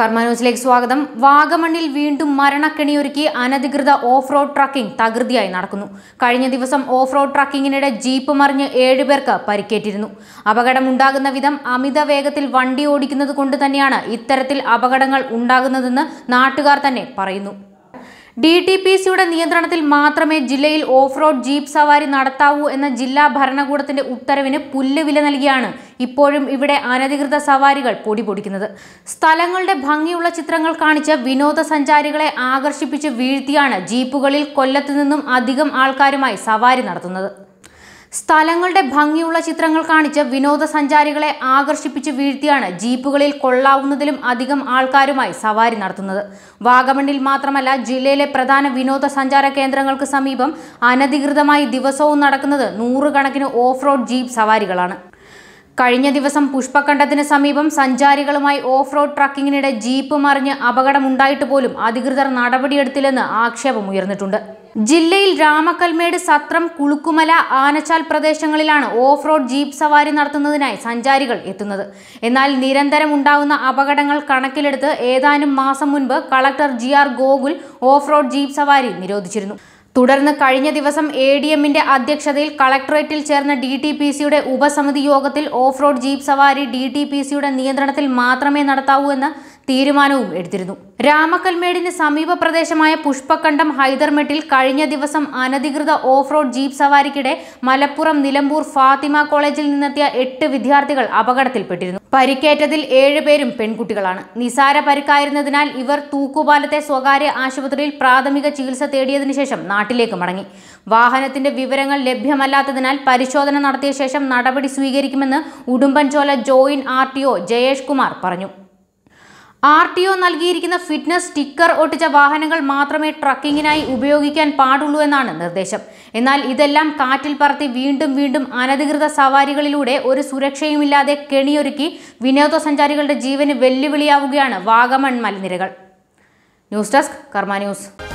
കർമ്മന്യൂസിലേക്ക് സ്വാഗതം വാഗമണ്ണിൽ വീണ്ടും മരണക്കെണിയൊരുക്കി അനധികൃത ഓഫ് റോഡ് ട്രക്കിംഗ് തകൃതിയായി നടക്കുന്നു കഴിഞ്ഞ ദിവസം ഓഫ് റോഡ് ട്രക്കിങ്ങിനിടെ ജീപ്പ് മറിഞ്ഞ് ഏഴുപേർക്ക് പരിക്കേറ്റിരുന്നു അപകടമുണ്ടാകുന്ന വിധം അമിത വേഗത്തിൽ വണ്ടി ഓടിക്കുന്നത് കൊണ്ട് തന്നെയാണ് ഇത്തരത്തിൽ അപകടങ്ങൾ ഉണ്ടാകുന്നതെന്ന് നാട്ടുകാർ തന്നെ പറയുന്നു ഡി ടി പി സിയുടെ നിയന്ത്രണത്തിൽ മാത്രമേ ജില്ലയിൽ ഓഫ് റോഡ് ജീപ്പ് സവാരി നടത്താവൂ എന്ന ജില്ലാ ഭരണകൂടത്തിന്റെ ഉത്തരവിന് പുല്ലുവില നൽകിയാണ് ഇപ്പോഴും ഇവിടെ അനധികൃത സവാരികൾ പൊടിപൊടിക്കുന്നത് സ്ഥലങ്ങളുടെ ഭംഗിയുള്ള ചിത്രങ്ങൾ കാണിച്ച് വിനോദസഞ്ചാരികളെ ആകർഷിപ്പിച്ച് വീഴ്ത്തിയാണ് ജീപ്പുകളിൽ കൊല്ലത്തു നിന്നും അധികം ആൾക്കാരുമായി സവാരി നടത്തുന്നത് സ്ഥലങ്ങളുടെ ഭംഗിയുള്ള ചിത്രങ്ങൾ കാണിച്ച് വിനോദസഞ്ചാരികളെ ആകർഷിപ്പിച്ച് വീഴ്ത്തിയാണ് ജീപ്പുകളിൽ കൊള്ളാവുന്നതിലും അധികം ആൾക്കാരുമായി സവാരി നടത്തുന്നത് വാഗമണ്ണിൽ മാത്രമല്ല ജില്ലയിലെ പ്രധാന വിനോദസഞ്ചാര കേന്ദ്രങ്ങൾക്ക് സമീപം അനധികൃതമായി ദിവസവും നടക്കുന്നത് നൂറുകണക്കിന് ഓഫ് റോഡ് ജീപ്പ് സവാരികളാണ് കഴിഞ്ഞ ദിവസം പുഷ്പകണ്ഠത്തിന് സമീപം സഞ്ചാരികളുമായി ഓഫ് റോഡ് ട്രക്കിങ്ങിനിടെ ജീപ്പ് മറിഞ്ഞ് അപകടമുണ്ടായിട്ട് പോലും അധികൃതർ നടപടിയെടുത്തില്ലെന്ന് ആക്ഷേപമുയർന്നിട്ടുണ്ട് ജില്ലയിൽ രാമക്കൽമേട് സത്രം കുളുക്കുമല ആനച്ചാൽ പ്രദേശങ്ങളിലാണ് ഓഫ് റോഡ് ജീപ്പ് സവാരി നടത്തുന്നതിനായി സഞ്ചാരികൾ എത്തുന്നത് എന്നാൽ നിരന്തരം ഉണ്ടാകുന്ന അപകടങ്ങൾ കണക്കിലെടുത്ത് ഏതാനും മാസം മുൻപ് collector G R Gokul off road jeep സവാരി നിരോധിച്ചിരുന്നു തുടർന്ന് കഴിഞ്ഞ ദിവസം എ ഡി എമ്മിന്റെ അധ്യക്ഷതയിൽ കളക്ടറേറ്റിൽ ചേർന്ന ഡി ടി പി സിയുടെ ഉപസമിതി യോഗത്തിൽ ഓഫ് റോഡ് ജീപ്പ് സവാരി ഡി ടി പി സിയുടെ നിയന്ത്രണത്തിൽ മാത്രമേ നടത്താവൂ എന്ന് തീരുമാനവും എടുത്തിരുന്നു രാമക്കൽമേടിന് സമീപ പ്രദേശമായ പുഷ്പക്കണ്ടം ഹൈദർമെട്ടിൽ കഴിഞ്ഞ ദിവസം അനധികൃത ഓഫ് റോഡ് ജീപ്പ് സവാരിക്കിടെ മലപ്പുറം നിലമ്പൂർ ഫാത്തിമ കോളേജിൽ നിന്നെത്തിയ എട്ട് വിദ്യാർത്ഥികൾ അപകടത്തിൽപ്പെട്ടിരുന്നു പരിക്കേറ്റതിൽ ഏഴുപേരും പെൺകുട്ടികളാണ് നിസാര പരിക്കായിരുന്നതിനാൽ ഇവർ തൂക്കുപാലത്തെ സ്വകാര്യ ആശുപത്രിയിൽ പ്രാഥമിക ചികിത്സ തേടിയതിനു ശേഷം നാട്ടിലേക്ക് മടങ്ങി വാഹനത്തിന്റെ വിവരങ്ങൾ ലഭ്യമല്ലാത്തതിനാൽ പരിശോധന നടത്തിയ ശേഷം നടപടി സ്വീകരിക്കുമെന്ന് Udumbanchola joint R T O Jayesh Kumar പറഞ്ഞു ആർ ടി ഒ നൽകിയിരിക്കുന്ന ഫിറ്റ്നസ് സ്റ്റിക്കർ ഒട്ടിച്ച വാഹനങ്ങൾ മാത്രമേ ട്രക്കിങ്ങിനായി ഉപയോഗിക്കാൻ പാടുള്ളൂ എന്നാണ് നിർദ്ദേശം എന്നാൽ ഇതെല്ലാം കാറ്റിൽ പറത്തി വീണ്ടും വീണ്ടും അനധികൃത സവാരികളിലൂടെ ഒരു സുരക്ഷയുമില്ലാതെ കെണിയൊരുക്കി വിനോദസഞ്ചാരികളുടെ ജീവന് വെല്ലുവിളിയാവുകയാണ് വാഗമൺ മലനിരകൾ ന്യൂസ് ഡെസ്ക് കർമ്മ ന്യൂസ്